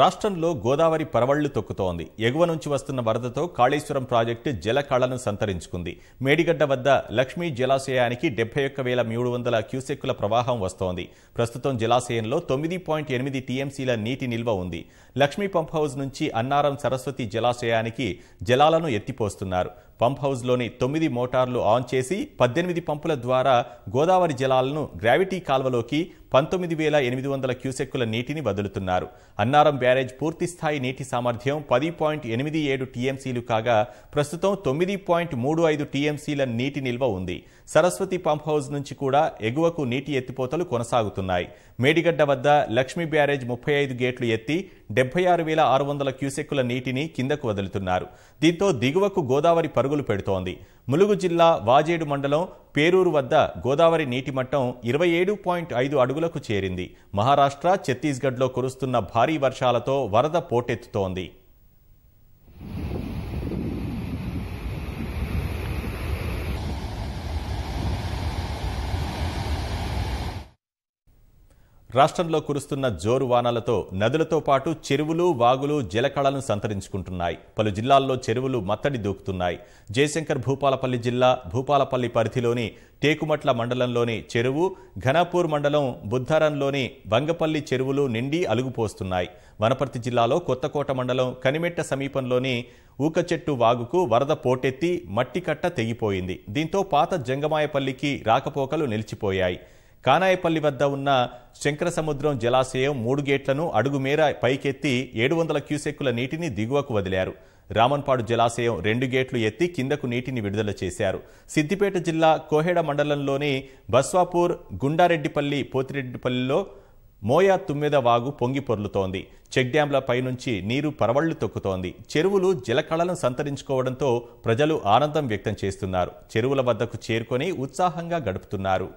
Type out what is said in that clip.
రాష్ట్రంలో గోదావరి పరవళ్లు తొక్కుతోంది ఎగువ నుంచి వస్తున్న వరదతో కాళేశ్వరం ప్రాజెక్టు జలకళను సంతరించుకుంది మేడిగడ్డ వద్ద లక్ష్మీ జలాశయానికి డెబ్బై ఒక్క వేల మూడు వందల క్యూసెక్కుల ప్రవాహం వస్తోంది ప్రస్తుతం జలాశయంలో తొమ్మిది పాయింట్ ఎనిమిది టీఎంసీల నీటి నిల్వ ఉంది లక్ష్మీ పంప్ హౌస్ నుంచి అన్నారం సరస్వతి జలాశయానికి జలాలను ఎత్తిపోస్తున్నారు పంప్ హౌస్లోని తొమ్మిది మోటార్లు ఆన్ చేసి పద్దెనిమిది పంపుల ద్వారా గోదావరి జలాలను గ్రావిటీ కాల్వలోకి పంతొమ్మిది వేల ఎనిమిది వందల క్యూసెక్కుల నీటిని వదులుతున్నారు అన్నారం బ్యారేజ్ పూర్తిస్థాయి నీటి సామర్థ్యం పది పాయింట్ ఎనిమిది ఏడు టీఎంసీలు కాగా ప్రస్తుతం తొమ్మిది పాయింట్ మూడు ఐదు టీఎంసీల నీటి నిల్వ ఉంది సరస్వతి పంప్ హౌస్ నుంచి కూడా ఎగువకు నీటి ఎత్తిపోతలు కొనసాగుతున్నాయి మేడిగడ్డ వద్ద లక్ష్మీ బ్యారేజ్ ముప్పై ఐదు గేట్లు ఎత్తి డెబ్బై ఆరు వేల ఆరు వందల క్యూసెక్కుల నీటిని కిందకు వదులుతున్నారు దీంతో దిగువకు గోదావరి పరుగులు పెడుతోంది ములుగు జిల్లా వాజేడు మండలం పేరూరు వద్ద గోదావరి నీటి మట్టం ఇరవై ఏడు పాయింట్ ఐదు అడుగులకు చేరింది మహారాష్ట్ర ఛత్తీస్గఢ్లో కురుస్తున్న భారీ వర్షాలతో వరద పోటెత్తుతోంది రాష్ట్రంలో కురుస్తున్న జోరు వానాలతో నదులతో పాటు చెరువులు వాగులు జలకళలను సంతరించుకుంటున్నాయి పలు జిల్లాల్లో చెరువులు మత్తడి దూకుతున్నాయి జయశంకర్ భూపాలపల్లి జిల్లా భూపాలపల్లి పరిధిలోని టేకుమట్ల మండలంలోని చెరువు ఘనాపూర్ మండలం బుద్ధారంలోని వంగపల్లి చెరువులు నిండి అలుగుపోస్తున్నాయి వనపర్తి జిల్లాలో కొత్తకోట మండలం కనిమెట్ట సమీపంలోని ఊకచెట్టు వాగుకు వరద పోటెత్తి మట్టికట్ట తెగిపోయింది దీంతో పాత జంగమాయపల్లికి రాకపోకలు నిలిచిపోయాయి కానాయపల్లి వద్ద ఉన్న శంకరసముద్రం జలాశయం మూడు గేట్లను అడుగుమేర పైకెత్తి ఏడు వందల క్యూసెక్కుల నీటిని దిగువకు వదిలారు రామన్పాడు జలాశయం రెండు గేట్లు ఎత్తి కిందకు నీటిని విడుదల చేశారు సిద్దిపేట జిల్లా కోహెడ మండలంలోని బస్వాపూర్ గుండారెడ్డిపల్లి పోతిరెడ్డిపల్లిలో మోయా తుమ్మెద వాగు పొంగి పొర్లుతోంది చెక్ డ్యాంల పైనుంచి నీరు పరవళ్లు తొక్కుతోంది చెరువులు జలకళలను సంతరించుకోవడంతో ప్రజలు ఆనందం వ్యక్తం చేస్తున్నారు చెరువుల వద్దకు చేరుకొని ఉత్సాహంగా గడుపుతున్నారు